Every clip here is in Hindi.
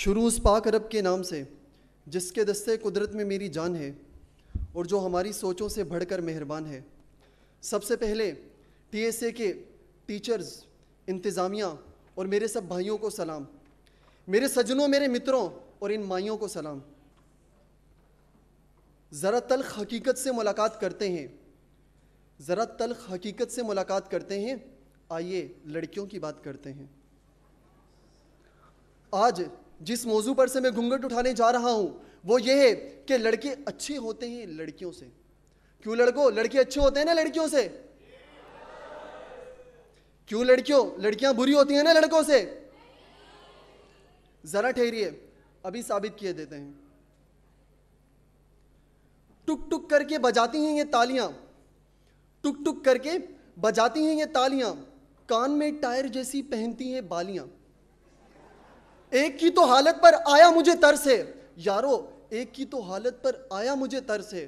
शुरू उस पाक रब के नाम से जिसके दस्ते कुदरत में मेरी जान है और जो हमारी सोचों से बढ़कर मेहरबान है सबसे पहले टीएसए के टीचर्स इंतज़ामिया और मेरे सब भाइयों को सलाम मेरे सजनों मेरे मित्रों और इन माइयों को सलाम ज़रा तलख हकीकत से मुलाकात करते हैं ज़रा तलख हकीकत से मुलाकात करते हैं आइए लड़कियों की बात करते हैं आज जिस मौजू पर से मैं घूंघट उठाने जा रहा हूँ वो ये है कि लड़के अच्छे होते हैं लड़कियों से क्यों लड़कों लड़के अच्छे होते हैं ना लड़कियों से क्यों लड़कियों लड़कियां बुरी होती हैं ना लड़कों से जरा ठहरिए अभी साबित किए देते हैं टुक टुक करके बजाती हैं ये तालियां टुक टुक करके बजाती हैं ये तालियां कान में टायर जैसी पहनती हैं बालियां एक की तो हालत पर आया मुझे तरस है यारो एक की तो हालत पर आया मुझे तरस है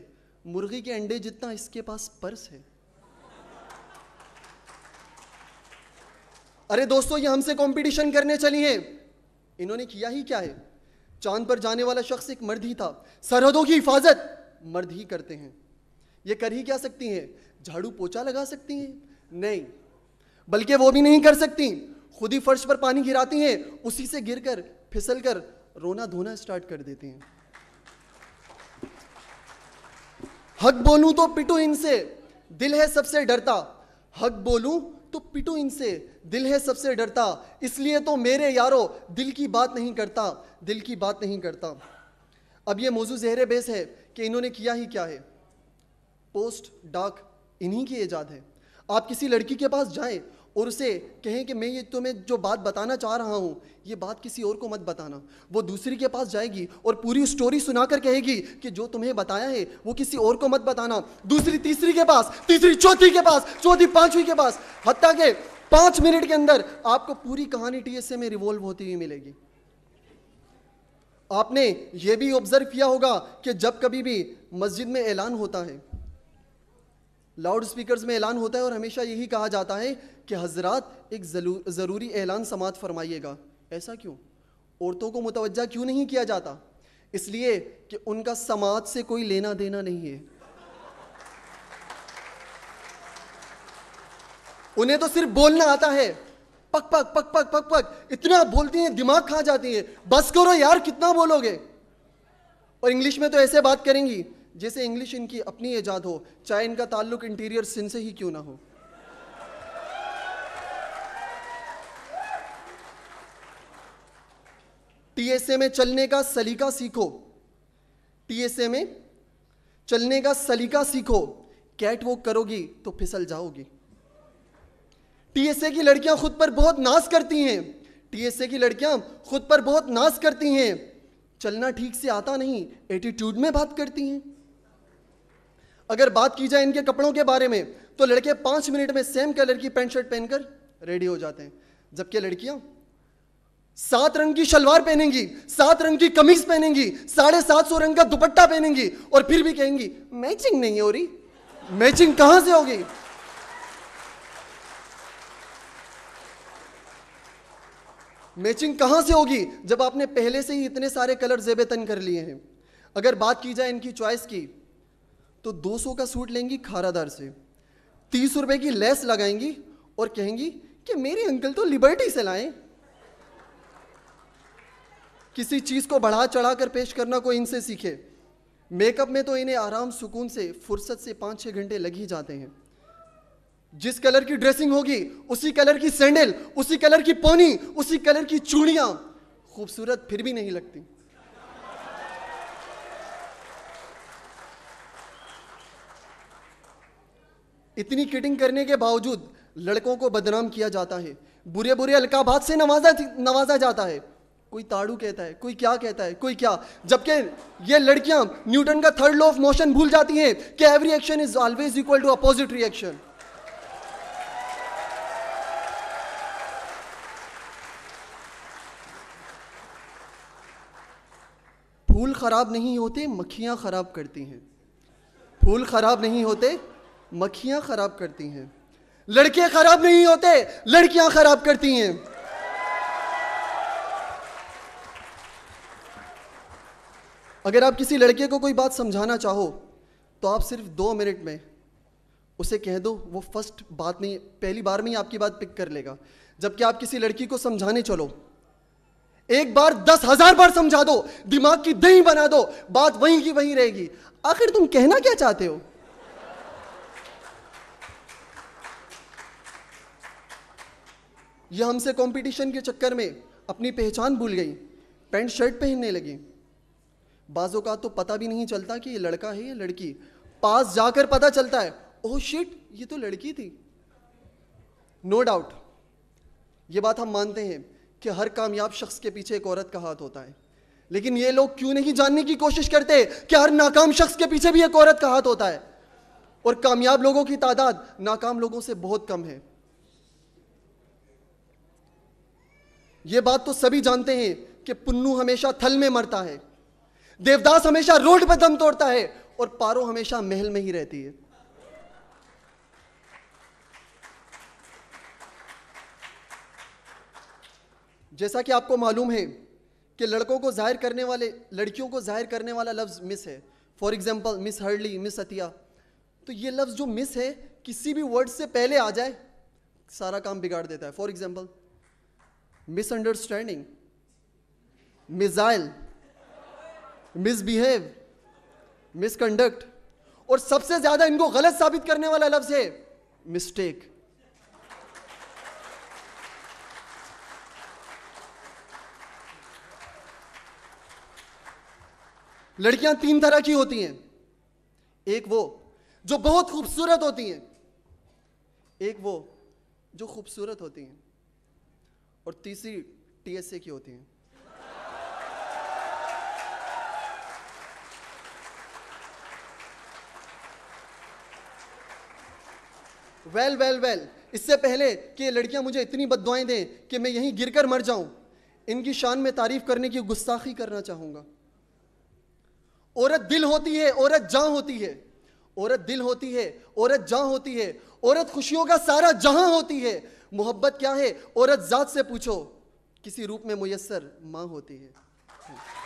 मुर्गी के अंडे जितना इसके पास पर्स है अरे दोस्तों ये हमसे कंपटीशन करने चली हैं इन्होंने किया ही क्या है चांद पर जाने वाला शख्स एक मर्द ही था सरहदों की हिफाजत मर्द ही करते हैं ये कर ही क्या सकती हैं झाड़ू पोछा लगा सकती हैं नहीं बल्कि वो भी नहीं कर सकती खुद ही फर्श पर पानी गिराती हैं उसी से गिरकर फिसल कर रोना धोना स्टार्ट कर देती हैं हक बोलूं तो पिटू इनसे दिल है सबसे डरता हक बोलूं तो पिटू इनसे दिल है सबसे डरता इसलिए तो मेरे यारो दिल की बात नहीं करता दिल की बात नहीं करता अब ये मौजू जहर बेस है कि इन्होंने किया ही क्या है पोस्ट डाक इन्हीं की ईजाद है आप किसी लड़की के पास जाएं और उसे कहें कि मैं ये तुम्हें जो बात बताना चाह रहा हूँ ये बात किसी और को मत बताना वो दूसरी के पास जाएगी और पूरी स्टोरी सुनाकर कहेगी कि जो तुम्हें बताया है वो किसी और को मत बताना दूसरी तीसरी के पास तीसरी चौथी के पास चौथी पाँचवीं के पास हती के पाँच मिनट के अंदर आपको पूरी कहानी टीएसए में रिवॉल्व होती हुई मिलेगी आपने ये भी ऑब्जर्व किया होगा कि जब कभी भी मस्जिद में ऐलान होता है लाउड स्पीकर्स में ऐलान होता है और हमेशा यही कहा जाता है कि हजरात एक ज़रूरी ऐलान समात फरमाइएगा ऐसा क्यों औरतों को मुतवजा क्यों नहीं किया जाता इसलिए कि उनका समाज से कोई लेना देना नहीं है उन्हें तो सिर्फ बोलना आता है पक पक पक पक पक पक इतना बोलती हैं दिमाग खा जाती है बस करो यार कितना बोलोगे और इंग्लिश में तो ऐसे बात करेंगी जैसे इंग्लिश इनकी अपनी ईजाद हो चाहे इनका ताल्लुक इंटीरियर सिंध से ही क्यों ना हो टीएसए में चलने का सलीका सीखो टीएसए में चलने का सलीका सीखो कैट वॉक करोगी तो फिसल जाओगी टीएसए की लड़कियां खुद पर बहुत नाश करती हैं टीएसए की लड़कियां खुद पर बहुत नाश करती हैं चलना ठीक से आता नहीं एटीट्यूड में बात करती हैं अगर बात की जाए इनके कपड़ों के बारे में तो लड़के पांच मिनट में सेम कलर की पैंट शर्ट पहनकर रेडी हो जाते हैं जबकि लड़कियां सात रंग की शलवार पहनेंगी सात रंग की कमीज पहनेंगी साढ़े सात सौ रंग का दुपट्टा पहनेंगी और फिर भी कहेंगी मैचिंग नहीं हो रही मैचिंग कहां से होगी मैचिंग कहां से होगी जब आपने पहले से ही इतने सारे कलर जेबे तन कर लिए हैं अगर बात की जाए इनकी चॉइस की तो 200 का सूट लेंगी खारादार से तीस रुपए की लेस लगाएंगी और कहेंगी कि मेरे अंकल तो लिबर्टी से लाए किसी चीज को बढ़ा चढ़ा कर पेश करना कोई इनसे सीखे मेकअप में तो इन्हें आराम सुकून से फुर्सत से पांच छह घंटे लग ही जाते हैं जिस कलर की ड्रेसिंग होगी उसी कलर की सैंडल उसी कलर की पोनी उसी कलर की चूड़ियां खूबसूरत फिर भी नहीं लगती इतनी किटिंग करने के बावजूद लड़कों को बदनाम किया जाता है बुरे बुरे अलकाबाद से नवाजा नवाजा जाता है कोई ताड़ू कहता है कोई क्या कहता है कोई क्या जबकि ये लड़कियां न्यूटन का थर्ड लॉ ऑफ मोशन भूल जाती हैं कि every action is always equal to opposite reaction फूल खराब नहीं होते मक्खियां खराब करती हैं फूल खराब नहीं होते मक्खियां खराब करती हैं लड़के खराब नहीं होते लड़कियां खराब करती हैं अगर आप किसी लड़के को कोई बात समझाना चाहो तो आप सिर्फ दो मिनट में उसे कह दो वो फर्स्ट बात नहीं पहली बार में ही आपकी बात पिक कर लेगा जबकि आप किसी लड़की को समझाने चलो एक बार दस हजार बार समझा दो दिमाग की दही बना दो बात वहीं की वहीं रहेगी आखिर तुम कहना क्या चाहते हो यह हमसे कंपटीशन के चक्कर में अपनी पहचान भूल गई पैंट शर्ट पहनने लगी बाजों का तो पता भी नहीं चलता कि ये लड़का है या लड़की पास जाकर पता चलता है ओह शिट ये तो लड़की थी नो no डाउट ये बात हम मानते हैं कि हर कामयाब शख्स के पीछे एक औरत का हाथ होता है लेकिन ये लोग क्यों नहीं जानने की कोशिश करते कि हर नाकाम शख्स के पीछे भी एक औरत का हाथ होता है और कामयाब लोगों की तादाद नाकाम लोगों से बहुत कम है ये बात तो सभी जानते हैं कि पुन्नू हमेशा थल में मरता है देवदास हमेशा रोड पर दम तोड़ता है और पारो हमेशा महल में ही रहती है जैसा कि आपको मालूम है कि लड़कों को जाहिर करने वाले लड़कियों को जाहिर करने वाला लफ्ज़ मिस है for example miss hardly miss Atiya तो ये लफ्ज़ जो मिस है किसी भी वर्ड से पहले आ जाए सारा काम बिगाड़ देता है for example misunderstanding missile misbehave misconduct और सबसे ज्यादा इनको गलत साबित करने वाला लफ्ज है मिस्टेक लड़कियां तीन तरह की होती हैं एक वो जो बहुत खूबसूरत होती हैं एक वो जो खूबसूरत होती हैं और तीसरी टीएसए की होती है वेल वेल वेल इससे पहले कि लड़कियां मुझे इतनी बददुआएं दें कि मैं यहीं गिरकर मर जाऊं इनकी शान में तारीफ करने की गुस्ताखी करना चाहूंगा औरत दिल होती है औरत जहां होती है औरत दिल होती है औरत जहां होती है औरत खुशियों का सारा जहां होती है मोहब्बत क्या है औरत ज़ात से पूछो किसी रूप में मैसर माँ होती है